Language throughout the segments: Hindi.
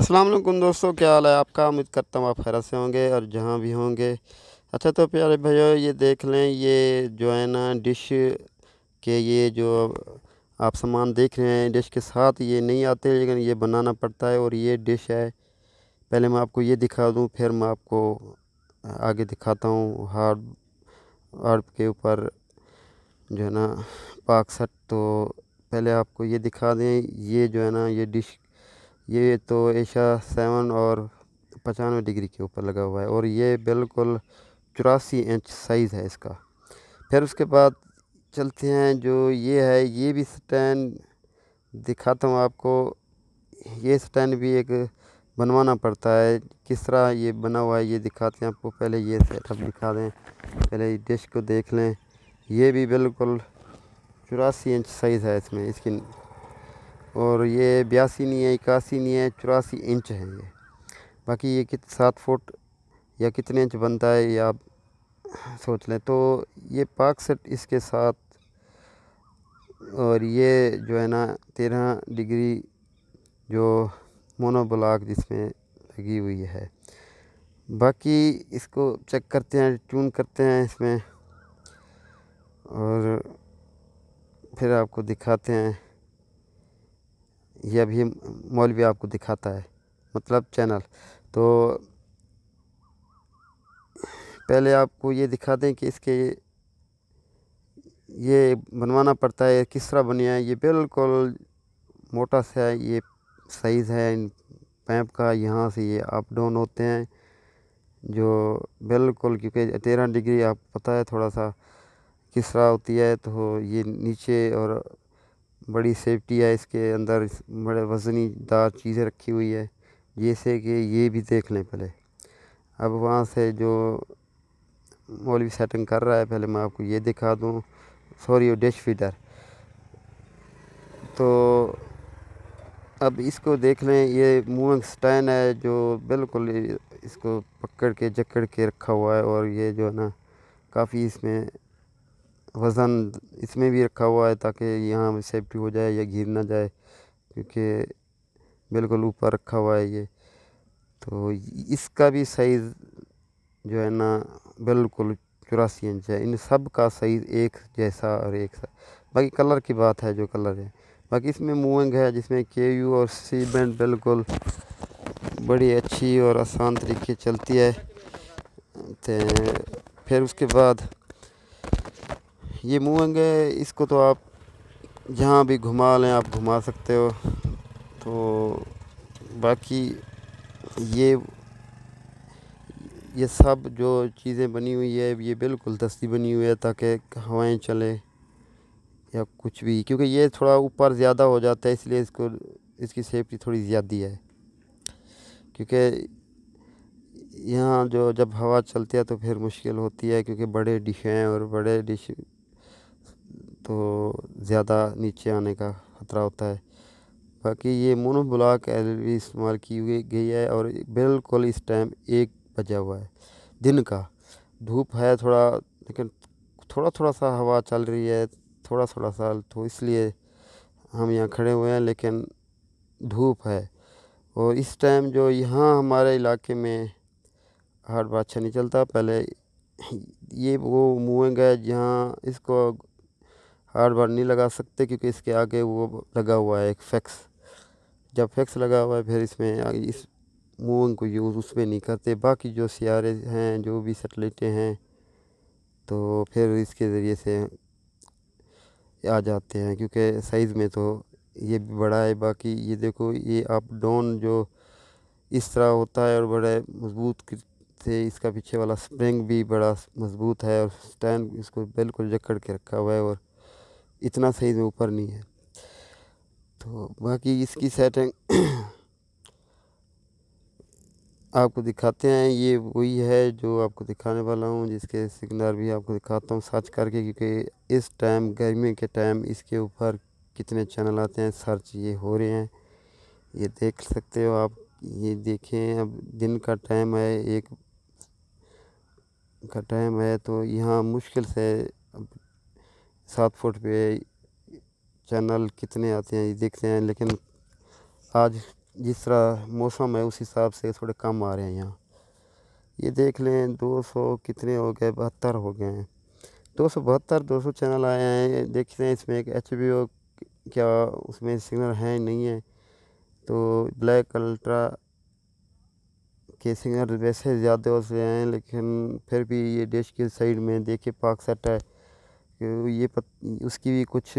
अस्सलाम वालेकुम दोस्तों क्या हाल है आपका उम्मीद करता हूँ आप खैर से होंगे और जहाँ भी होंगे अच्छा तो प्यारे भाइयों ये देख लें ये जो है ना डिश के ये जो आप सामान देख रहे हैं डिश के साथ ये नहीं आते लेकिन ये बनाना पड़ता है और ये डिश है पहले मैं आपको ये दिखा दूँ फिर मैं आपको आगे दिखाता हूँ हार्ड हार्ब के ऊपर जो है ना पाक सट तो पहले आपको ये दिखा दें ये जो है ना ये डिश ये तो एशा सेवन और पचानवे डिग्री के ऊपर लगा हुआ है और ये बिल्कुल चौरासी इंच साइज़ है इसका फिर उसके बाद चलते हैं जो ये है ये भी स्टैंड दिखाता हूँ आपको ये स्टैंड भी एक बनवाना पड़ता है किस तरह ये बना हुआ है ये दिखाते हैं आपको पहले ये सेटअप दिखा दें पहले डिश को देख लें ये भी बिल्कुल चौरासी इंच साइज़ है इसमें इसकी और ये बयासी नहीं है इक्यासी नहीं है चौरासी इंच है ये बाकी ये कित सात फुट या कितने इंच बनता है ये आप सोच लें तो ये पाक सेट इसके साथ और ये जो है ना तेरह डिग्री जो मोनो ब्लॉक जिसमें लगी हुई है बाकी इसको चेक करते हैं ट्यून करते हैं इसमें और फिर आपको दिखाते हैं ये अभी मौलवी आपको दिखाता है मतलब चैनल तो पहले आपको ये दिखा दें कि इसके ये बनवाना पड़ता है किस तरह बनिया है ये बिल्कुल मोटा सा है ये साइज़ है इन पैंप का यहाँ से ये अप डाउन होते हैं जो बिल्कुल क्योंकि तेरह डिग्री आप पता है थोड़ा सा किस तरह होती है तो ये नीचे और बड़ी सेफ्टी है इसके अंदर बड़े वज़नीदार चीज़ें रखी हुई है जैसे कि ये भी देख लें पहले अब वहाँ से जो मौलवी सेटिंग कर रहा है पहले मैं आपको ये दिखा दूँ सॉरी वो डिश फीडर तो अब इसको देख लें ये मूविंग स्टैंड है जो बिल्कुल इसको पकड़ के जकड़ के रखा हुआ है और ये जो है ना काफ़ी इसमें वज़न इसमें भी रखा हुआ है ताकि यहाँ सेफ्टी हो जाए या गिर ना जाए क्योंकि बिल्कुल ऊपर रखा हुआ है ये तो इसका भी साइज़ जो है ना बिल्कुल चौरासी इंच है इन सब का साइज़ एक जैसा और एक सा बाकी कलर की बात है जो कलर है बाकी इसमें मूविंग है जिसमें के यू और सी बैंड बिल्कुल बड़ी अच्छी और आसान तरीके चलती है तो फिर उसके बाद ये मूंग है इसको तो आप जहाँ भी घुमा लें आप घुमा सकते हो तो बाकी ये ये सब जो चीज़ें बनी हुई है ये बिल्कुल दस्ती बनी हुई है ताकि हवाएं चले या कुछ भी क्योंकि ये थोड़ा ऊपर ज़्यादा हो जाता है इसलिए इसको इसकी सेफ्टी थोड़ी ज़्यादा है क्योंकि यहाँ जो जब हवा चलती है तो फिर मुश्किल होती है क्योंकि बड़े डिश हैं और बड़े डिश तो ज़्यादा नीचे आने का ख़तरा होता है बाकी ये मोनो ब्लॉक एल इस्तेमाल की हुई गई है और बिल्कुल इस टाइम एक बजा हुआ है दिन का धूप है थोड़ा लेकिन थोड़ा थोड़ा सा हवा चल रही है थोड़ा थोड़ा सा तो इसलिए हम यहाँ खड़े हुए हैं लेकिन धूप है और इस टाइम जो यहाँ हमारे इलाके में हार्ड बादशाह नहीं चलता पहले ये वो मुँह गए जहाँ इसको हार्ड बार नहीं लगा सकते क्योंकि इसके आगे वो लगा हुआ है एक फैक्स जब फैक्स लगा हुआ है फिर इसमें इस मूविंग को यूज़ उसमें नहीं करते बाकी जो सियारे हैं जो भी सेटेलाइटें हैं तो फिर इसके ज़रिए से आ जाते हैं क्योंकि साइज़ में तो ये भी बड़ा है बाकी ये देखो ये अप डाउन जो इस तरह होता है और बड़े मज़बूत से इसका पीछे वाला स्प्रिंग भी बड़ा मज़बूत है और स्टैंड इसको बिल्कुल जकड़ के रखा हुआ है और इतना सही से ऊपर नहीं है तो बाकी इसकी सेटिंग आपको दिखाते हैं ये वही है जो आपको दिखाने वाला हूँ जिसके सिग्नल भी आपको दिखाता हूँ सर्च करके क्योंकि इस टाइम गर्मी के टाइम इसके ऊपर कितने चैनल आते हैं सर्च ये हो रहे हैं ये देख सकते हो आप ये देखें अब दिन का टाइम है एक का टाइम है तो यहाँ मुश्किल से अब सात फुट पे चैनल कितने आते हैं ये देखते हैं लेकिन आज जिस तरह मौसम है उस हिसाब से थोड़े कम आ रहे हैं यहाँ ये देख लें 200 कितने हो गए बहत्तर हो गए हैं दो सौ बहत्तर दो सौ चैनल आए हैं देखते हैं इसमें एक एच क्या उसमें सिग्नल हैं नहीं है तो ब्लैक अल्ट्रा के सिग्नल वैसे ज़्यादा हो हैं लेकिन फिर भी ये डिश के साइड में देखिए पाक सेट है कि ये पत, उसकी भी कुछ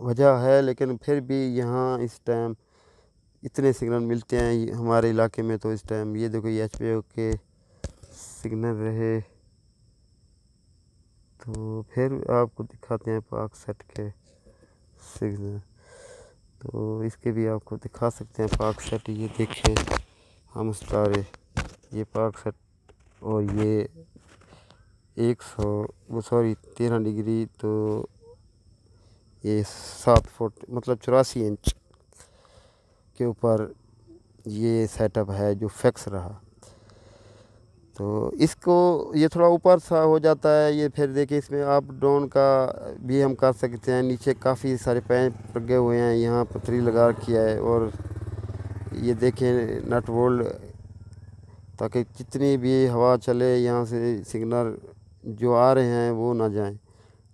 वजह है लेकिन फिर भी यहाँ इस टाइम इतने सिग्नल मिलते हैं हमारे इलाके में तो इस टाइम ये देखो ये एच के सिग्नल रहे तो फिर आपको दिखाते हैं पाक सेट के सिग्नल तो इसके भी आपको दिखा सकते हैं पाक सेट ये देखें हम सितारे ये पाक सेट और ये एक सौ वो सॉरी तेरह डिग्री तो ये सात फुट मतलब चौरासी इंच के ऊपर ये सेटअप है जो फिक्स रहा तो इसको ये थोड़ा ऊपर सा हो जाता है ये फिर देखिए इसमें अप डाउन का भी हम कर सकते हैं नीचे काफ़ी सारे पैंप लगे हुए हैं यहाँ पथरी लगा रखी है और ये देखें नट वोल्ड ताकि जितनी भी हवा चले यहाँ से सिग्नल जो आ रहे हैं वो ना जाएं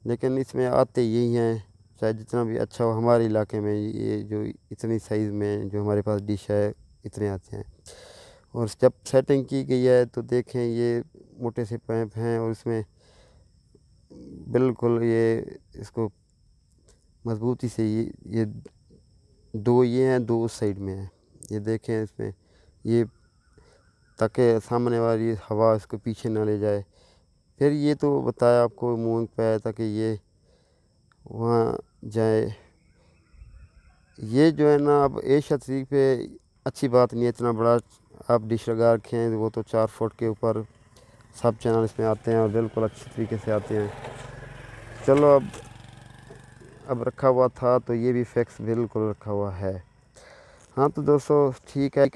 लेकिन इसमें आते यही हैं चाहे जितना भी अच्छा हो हमारे इलाके में ये जो इतनी साइज़ में जो हमारे पास डिश है इतने आते हैं और जब सेटिंग की गई है तो देखें ये मोटे से पैप हैं और इसमें बिल्कुल ये इसको मजबूती से ये ये दो ये हैं दो उस साइड में हैं ये देखें इसमें ये ताकि सामने वाली हवा इसको पीछे ना ले जाए फिर ये तो बताया आपको मूंग पे आया था कि ये वहाँ जाए ये जो है ना अब एशिया तरीक पे अच्छी बात नहीं है इतना बड़ा आप डिश लगा रखे हैं वो तो चार फुट के ऊपर सब चैनल इसमें आते हैं और बिल्कुल अच्छे तरीके से आते हैं चलो अब अब रखा हुआ था तो ये भी फिक्स बिल्कुल रखा हुआ है हाँ तो दोस्तों ठीक है